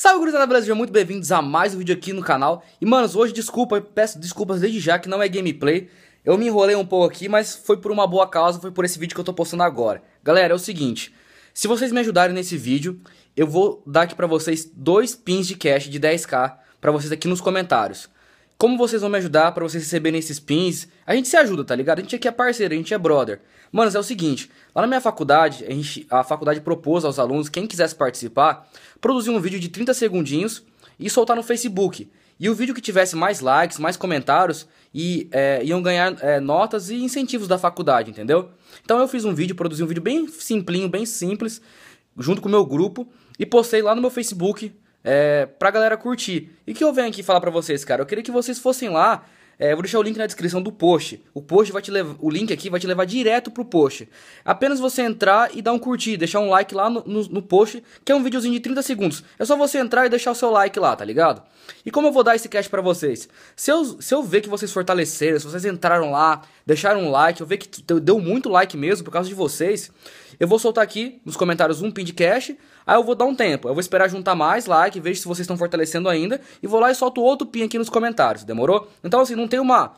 Salve, gurizada Brasil, muito bem-vindos a mais um vídeo aqui no canal. E, manos, hoje, desculpa, peço desculpas desde já que não é gameplay. Eu me enrolei um pouco aqui, mas foi por uma boa causa, foi por esse vídeo que eu tô postando agora. Galera, é o seguinte, se vocês me ajudarem nesse vídeo, eu vou dar aqui pra vocês dois pins de cash de 10k pra vocês aqui nos comentários. Como vocês vão me ajudar para vocês receberem esses pins? A gente se ajuda, tá ligado? A gente aqui é parceiro, a gente é brother. Mano, é o seguinte, lá na minha faculdade, a, gente, a faculdade propôs aos alunos, quem quisesse participar, produzir um vídeo de 30 segundinhos e soltar no Facebook. E o vídeo que tivesse mais likes, mais comentários, e, é, iam ganhar é, notas e incentivos da faculdade, entendeu? Então eu fiz um vídeo, produzi um vídeo bem simplinho, bem simples, junto com o meu grupo, e postei lá no meu Facebook é, pra galera curtir. E que eu venho aqui falar para vocês, cara? Eu queria que vocês fossem lá é, vou deixar o link na descrição do post. O post vai te levar, o link aqui vai te levar direto pro post. Apenas você entrar e dar um curtir, deixar um like lá no, no, no post, que é um videozinho de 30 segundos. É só você entrar e deixar o seu like lá, tá ligado? E como eu vou dar esse cash para vocês? Se eu, se eu ver que vocês fortaleceram, se vocês entraram lá, deixaram um like, eu ver que deu muito like mesmo por causa de vocês, eu vou soltar aqui nos comentários um pin de cash, aí eu vou dar um tempo, eu vou esperar juntar mais like, vejo se vocês estão fortalecendo ainda, e vou lá e solto outro pin aqui nos comentários, demorou? Então assim, não não tenho uma.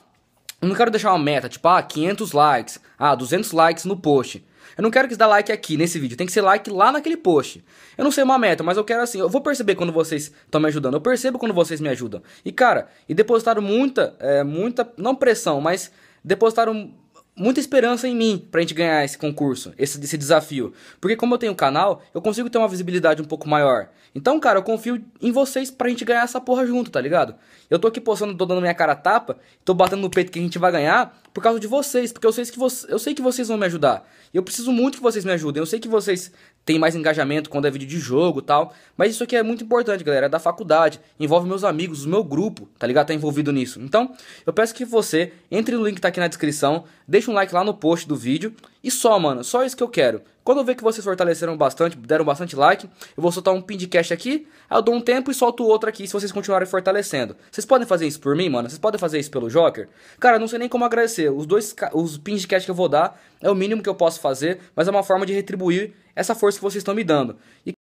Eu não quero deixar uma meta, tipo, ah, 500 likes, ah, 200 likes no post. Eu não quero que você dê like aqui nesse vídeo, tem que ser like lá naquele post. Eu não sei uma meta, mas eu quero assim, eu vou perceber quando vocês estão me ajudando, eu percebo quando vocês me ajudam. E cara, e depositaram muita, é, muita, não pressão, mas depositaram muita esperança em mim pra gente ganhar esse concurso, esse, esse desafio. Porque como eu tenho canal, eu consigo ter uma visibilidade um pouco maior. Então, cara, eu confio em vocês pra gente ganhar essa porra junto, tá ligado? Eu tô aqui postando, tô dando minha cara tapa, tô batendo no peito que a gente vai ganhar por causa de vocês, porque eu sei que, vo eu sei que vocês vão me ajudar. Eu preciso muito que vocês me ajudem. Eu sei que vocês têm mais engajamento quando é vídeo de jogo tal, mas isso aqui é muito importante, galera, é da faculdade, envolve meus amigos, o meu grupo, tá ligado? Tá envolvido nisso. Então, eu peço que você entre no link que tá aqui na descrição, deixa um like lá no post do vídeo. E só, mano, só isso que eu quero. Quando eu ver que vocês fortaleceram bastante, deram bastante like, eu vou soltar um pin de cash aqui, aí eu dou um tempo e solto outro aqui se vocês continuarem fortalecendo. Vocês podem fazer isso por mim, mano? Vocês podem fazer isso pelo Joker? Cara, eu não sei nem como agradecer. Os dois os pins de cash que eu vou dar é o mínimo que eu posso fazer, mas é uma forma de retribuir essa força que vocês estão me dando. E